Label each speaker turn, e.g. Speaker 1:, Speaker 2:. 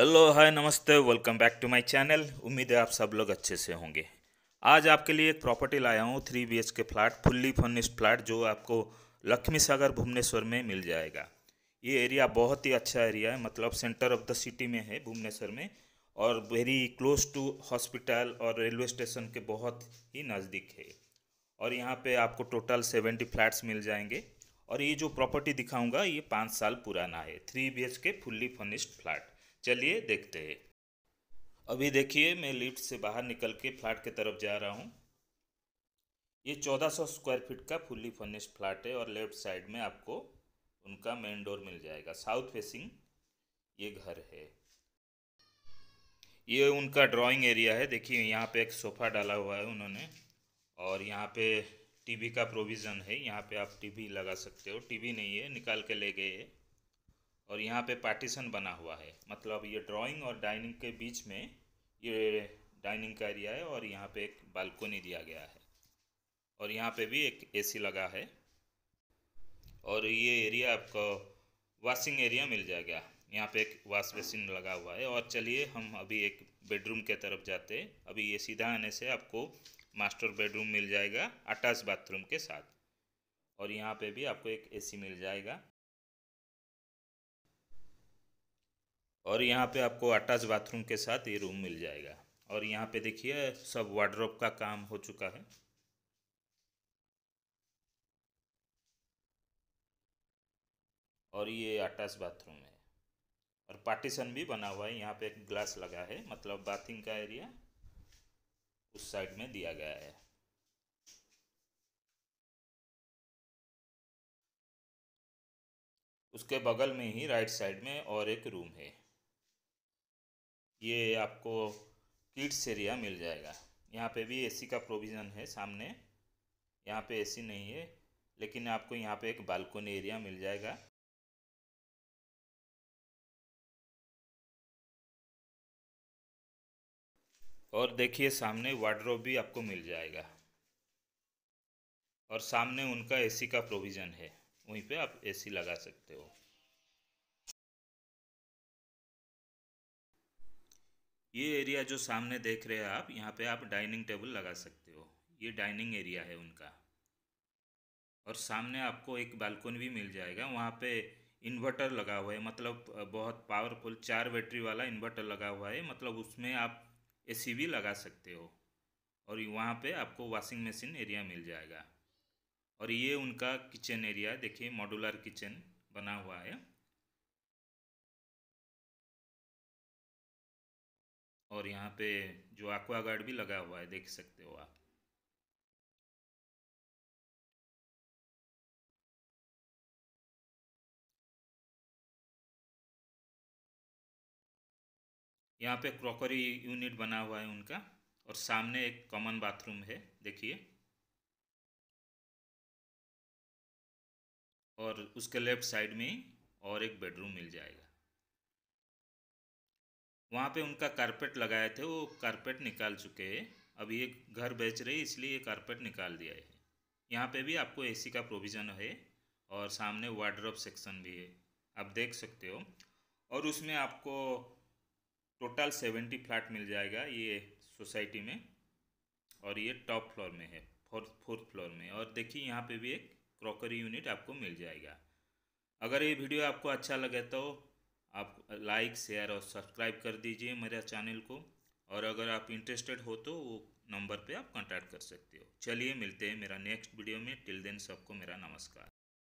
Speaker 1: hello hi नमस्ते welcome back to my channel उम्मीद है आप सब लोग अच्छे से होंगे आज आपके लिए एक प्रॉपर्टी लाया हूँ three B K flat fully furnished flat जो आपको लक्ष्मी सागर भुवनेश्वर में मिल जाएगा ये एरिया बहुत ही अच्छा एरिया है मतलब सेंटर ऑफ द सिटी में है भुवनेश्वर में और वेरी क्लोज टू हॉस्पिटल और रेलवे स्टेशन के बहुत ही नज़दीक है और यहाँ पर आपको टोटल सेवेंटी फ्लैट्स मिल जाएंगे और ये जो प्रॉपर्टी दिखाऊँगा ये पाँच साल पुराना है three B K fully furnished flat चलिए देखते हैं अभी देखिए मैं लिफ्ट से बाहर निकल के फ्लैट के तरफ जा रहा हूँ ये 1400 स्क्वायर फीट का फुल्ली फर्निश फ्लैट है और लेफ्ट साइड में आपको उनका मेन डोर मिल जाएगा साउथ फेसिंग ये घर है ये उनका ड्राइंग एरिया है देखिए यहाँ पे एक सोफ़ा डाला हुआ है उन्होंने और यहाँ पे टीवी का प्रोविज़न है यहाँ पे आप टीवी लगा सकते हो टीवी नहीं है निकाल के ले गए है और यहाँ पे पार्टीशन बना हुआ है मतलब ये ड्राइंग और डाइनिंग के बीच में ये डाइनिंग का एरिया है और यहाँ पे एक बालकोनी दिया गया है और यहाँ पे भी एक एसी लगा है और ये एरिया आपको वॉशिंग एरिया मिल जाएगा यहाँ पे एक वॉश बेसिन लगा हुआ है और चलिए हम अभी एक बेडरूम के तरफ जाते हैं अभी ये सीधा आने से आपको मास्टर बेडरूम मिल जाएगा अटैच बाथरूम के साथ और यहाँ पे भी आपको एक एसी मिल जाएगा और यहाँ पे आपको अटैच बाथरूम के साथ ये रूम मिल जाएगा और यहाँ पे देखिए सब वार्ड्रोप का काम हो चुका है और ये अटैच बाथरूम है और पार्टीशन भी बना हुआ है यहाँ पे एक ग्लास लगा है मतलब बाथिंग का एरिया उस साइड में दिया गया
Speaker 2: है उसके बगल में ही राइट साइड में और एक रूम है
Speaker 1: ये आपको किड्स एरिया मिल जाएगा यहाँ पे भी एसी का
Speaker 2: प्रोविज़न है सामने यहाँ पे एसी नहीं है लेकिन आपको यहाँ पे एक बालकोनी एरिया मिल जाएगा और देखिए सामने वार्ड्रोब भी आपको मिल
Speaker 1: जाएगा और सामने उनका एसी का प्रोविज़न है वहीं पे आप एसी लगा सकते हो ये एरिया जो सामने देख रहे हैं आप यहाँ पे आप डाइनिंग टेबल लगा सकते हो ये डाइनिंग एरिया है उनका और सामने आपको एक बालकोन भी मिल जाएगा वहाँ पे इन्वर्टर लगा हुआ है मतलब बहुत पावरफुल चार बैटरी वाला इन्वर्टर लगा हुआ है मतलब उसमें आप एसी भी लगा सकते हो और वहाँ पे आपको वॉशिंग मशीन एरिया मिल जाएगा और ये उनका किचन एरिया देखिए
Speaker 2: मॉडुलर किचन बना हुआ है और यहाँ पे जो एक्वा गार्ड भी लगा हुआ है देख सकते हो आप यहाँ पे क्रॉकरी यूनिट बना हुआ है उनका और सामने एक कॉमन बाथरूम है देखिए और उसके लेफ्ट साइड में और एक बेडरूम मिल जाएगा
Speaker 1: वहाँ पे उनका कारपेट लगाए थे वो कारपेट निकाल चुके हैं अब ये घर बेच रही इसलिए ये कारपेट निकाल दिया है यहाँ पे भी आपको एसी का प्रोविज़न है और सामने वार्ड्रॉप सेक्शन भी है आप देख सकते हो और उसमें आपको टोटल सेवेंटी फ्लैट मिल जाएगा ये सोसाइटी में और ये टॉप फ्लोर में है फोर्थ फोर्थ फ्लोर में और देखिए यहाँ पे भी एक क्रॉकरी यूनिट आपको मिल जाएगा अगर ये वीडियो आपको अच्छा लगे तो आप लाइक शेयर और सब्सक्राइब कर दीजिए मेरे चैनल को और अगर आप इंटरेस्टेड हो तो वो नंबर पे आप कांटेक्ट कर सकते हो चलिए मिलते हैं मेरा नेक्स्ट वीडियो में टिल देन सबको मेरा नमस्कार